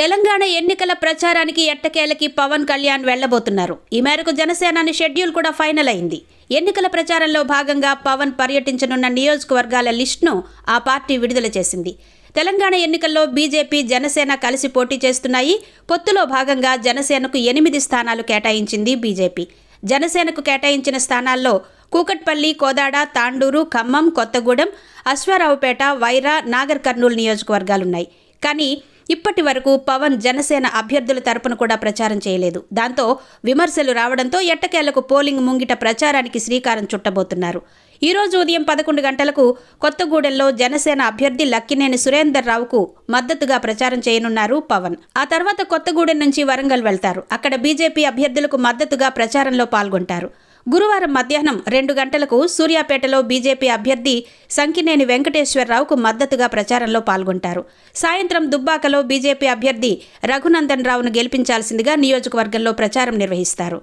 తెలంగాణ ఎన్నికల ప్రచారానికి ఎట్టకేలకి పవన్ కళ్యాణ్ వెళ్లబోతున్నారు ఈ మేరకు జనసేనాని షెడ్యూల్ కూడా ఫైనల్ అయింది ఎన్నికల ప్రచారంలో భాగంగా పవన్ పర్యటించనున్న నియోజకవర్గాల లిస్టును ఆ పార్టీ విడుదల చేసింది తెలంగాణ ఎన్నికల్లో బీజేపీ జనసేన కలిసి పోటీ చేస్తున్నాయి పొత్తులో భాగంగా జనసేనకు ఎనిమిది స్థానాలు కేటాయించింది బీజేపీ జనసేనకు కేటాయించిన స్థానాల్లో కూకట్పల్లి కోదాడ తాండూరు ఖమ్మం కొత్తగూడెం అశ్వారావుపేట వైరా నాగర్ కర్నూలు నియోజకవర్గాలున్నాయి కానీ ఇప్పటి వరకు పవన్ జనసేన అభ్యర్థుల తరపున కూడా ప్రచారం చేయలేదు దాంతో విమర్శలు రావడంతో ఎట్టకేళ్లకు పోలింగ్ ముంగిట ప్రచారానికి శ్రీకారం చుట్టబోతున్నారు ఈరోజు ఉదయం పదకొండు గంటలకు కొత్తగూడెంలో జనసేన అభ్యర్థి లక్కినేని సురేందర్ రావుకు మద్దతుగా ప్రచారం చేయనున్నారు పవన్ ఆ తర్వాత కొత్తగూడెం నుంచి వరంగల్ వెళ్తారు అక్కడ బీజేపీ అభ్యర్థులకు మద్దతుగా ప్రచారంలో పాల్గొంటారు గురువారం మధ్యాహ్నం రెండు గంటలకు సూర్యాపేటలో బీజేపీ అభ్యర్థి సంకినేని వెంకటేశ్వరరావుకు మద్దతుగా ప్రచారంలో పాల్గొంటారు సాయంత్రం దుబ్బాకలో బీజేపీ అభ్యర్థి రఘునందన్ రావును గెలిపించాల్సిందిగా నియోజకవర్గంలో ప్రచారం నిర్వహిస్తారు